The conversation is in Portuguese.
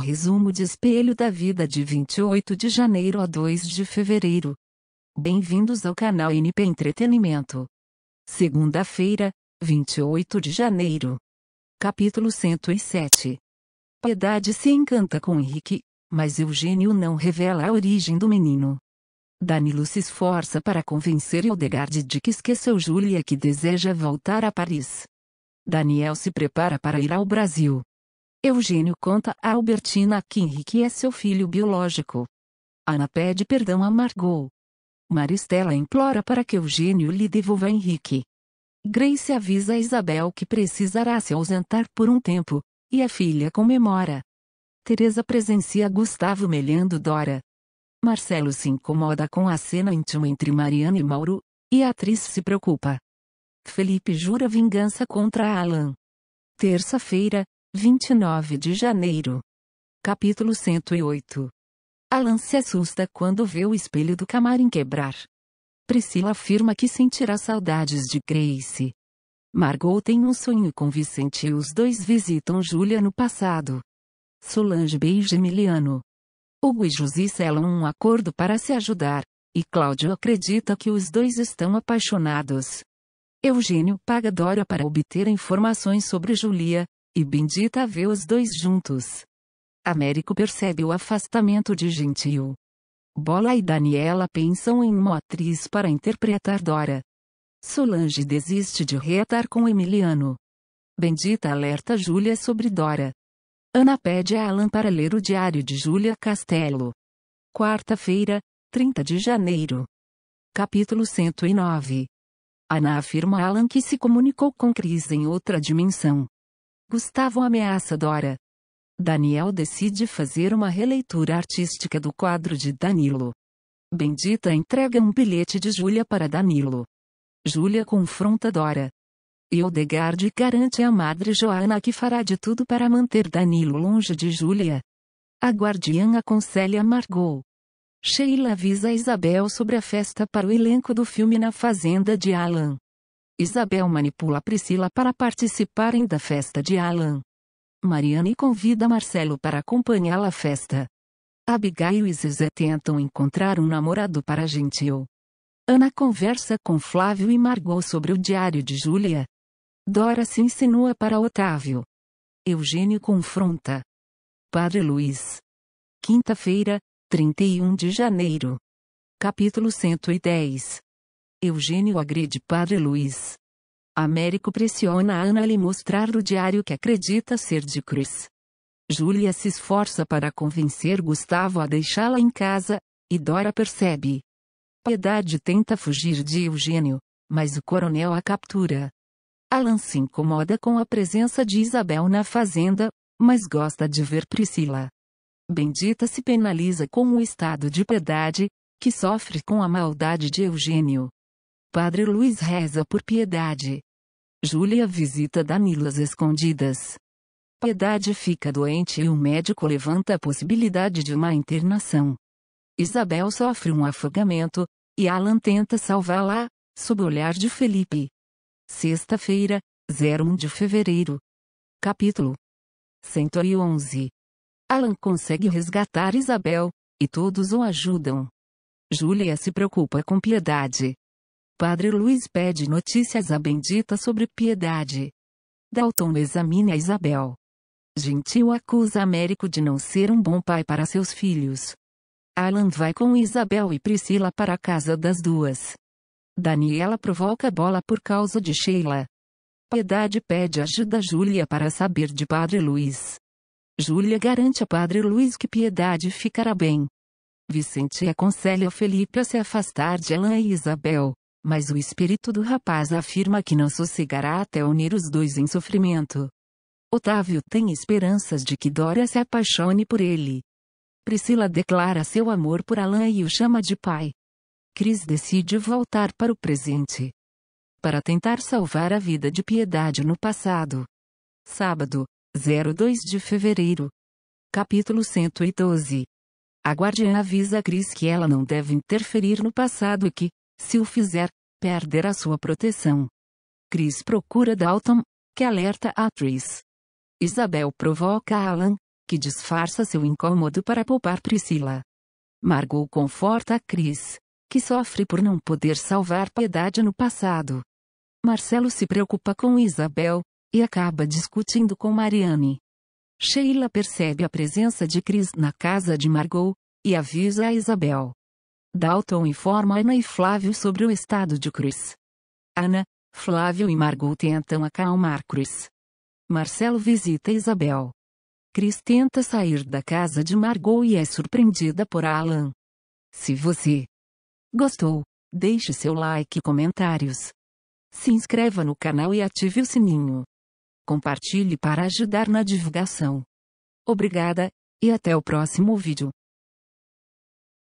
Resumo de Espelho da Vida de 28 de janeiro a 2 de fevereiro. Bem-vindos ao canal NP Entretenimento. Segunda-feira, 28 de janeiro. Capítulo 107. Piedade se encanta com Henrique, mas Eugênio não revela a origem do menino. Danilo se esforça para convencer Eudegarde de que esqueceu Júlia que deseja voltar a Paris. Daniel se prepara para ir ao Brasil. Eugênio conta a Albertina que Henrique é seu filho biológico. Ana pede perdão a Margot. Maristela implora para que Eugênio lhe devolva Henrique. Grace avisa a Isabel que precisará se ausentar por um tempo, e a filha comemora. Teresa presencia Gustavo melhando Dora. Marcelo se incomoda com a cena íntima entre Mariana e Mauro, e a atriz se preocupa. Felipe jura vingança contra Alan. Terça-feira, 29 de janeiro. Capítulo 108. Alan se assusta quando vê o espelho do camarim quebrar. Priscila afirma que sentirá saudades de Grace. Margot tem um sonho com Vicente e os dois visitam Júlia no passado. Solange beija Emiliano. Hugo e Josi selam um acordo para se ajudar, e Cláudio acredita que os dois estão apaixonados. Eugênio paga Dora para obter informações sobre Julia, e Bendita vê os dois juntos. Américo percebe o afastamento de Gentil. Bola e Daniela pensam em uma atriz para interpretar Dora. Solange desiste de reatar com Emiliano. Bendita alerta Júlia sobre Dora. Ana pede a Alan para ler o diário de Júlia Castelo. Quarta-feira, 30 de janeiro. Capítulo 109. Ana afirma a Alan que se comunicou com Cris em outra dimensão. Gustavo ameaça Dora. Daniel decide fazer uma releitura artística do quadro de Danilo. Bendita entrega um bilhete de Júlia para Danilo. Júlia confronta Dora. E Hildegard garante à madre Joana que fará de tudo para manter Danilo longe de Júlia. A guardiã aconselha Margot. Sheila avisa Isabel sobre a festa para o elenco do filme Na Fazenda de Alan. Isabel manipula Priscila para participarem da festa de Alan. Mariane convida Marcelo para acompanhá-la à festa. Abigail e Zezé tentam encontrar um namorado para Gentil. Ana conversa com Flávio e Margot sobre o diário de Júlia. Dora se insinua para Otávio. Eugênio confronta. Padre Luiz. Quinta-feira, 31 de janeiro. Capítulo 110 Eugênio agrede Padre Luiz. Américo pressiona Ana a lhe mostrar o diário que acredita ser de Cruz. Júlia se esforça para convencer Gustavo a deixá-la em casa, e Dora percebe. Piedade tenta fugir de Eugênio, mas o coronel a captura. Alan se incomoda com a presença de Isabel na fazenda, mas gosta de ver Priscila. Bendita se penaliza com o estado de piedade, que sofre com a maldade de Eugênio. Padre Luiz reza por piedade. Júlia visita Danilas escondidas. Piedade fica doente e o médico levanta a possibilidade de uma internação. Isabel sofre um afogamento, e Alan tenta salvá-la, sob o olhar de Felipe. Sexta-feira, 01 de fevereiro. Capítulo 111 Alan consegue resgatar Isabel, e todos o ajudam. Júlia se preocupa com Piedade, Padre Luiz pede notícias a Bendita sobre piedade. Dalton examina a Isabel. Gentil acusa Américo de não ser um bom pai para seus filhos. Alan vai com Isabel e Priscila para a casa das duas. Daniela provoca bola por causa de Sheila. Piedade pede ajuda a Júlia para saber de Padre Luiz. Júlia garante a Padre Luiz que Piedade ficará bem. Vicente aconselha Felipe a se afastar de Alan e Isabel. Mas o espírito do rapaz afirma que não sossegará até unir os dois em sofrimento. Otávio tem esperanças de que Dora se apaixone por ele. Priscila declara seu amor por Alan e o chama de pai. Cris decide voltar para o presente. Para tentar salvar a vida de piedade no passado. Sábado, 02 de fevereiro. Capítulo 112. A guardiã avisa a Cris que ela não deve interferir no passado e que, se o fizer, perderá sua proteção. Chris procura Dalton, que alerta a Tris. Isabel provoca Alan, que disfarça seu incômodo para poupar Priscila. Margot conforta Chris, que sofre por não poder salvar Piedade no passado. Marcelo se preocupa com Isabel, e acaba discutindo com Marianne. Sheila percebe a presença de Chris na casa de Margot, e avisa a Isabel. Dalton informa Ana e Flávio sobre o estado de Chris. Ana, Flávio e Margot tentam acalmar Chris. Marcelo visita Isabel. Cris tenta sair da casa de Margot e é surpreendida por Alan. Se você gostou, deixe seu like e comentários. Se inscreva no canal e ative o sininho. Compartilhe para ajudar na divulgação. Obrigada, e até o próximo vídeo.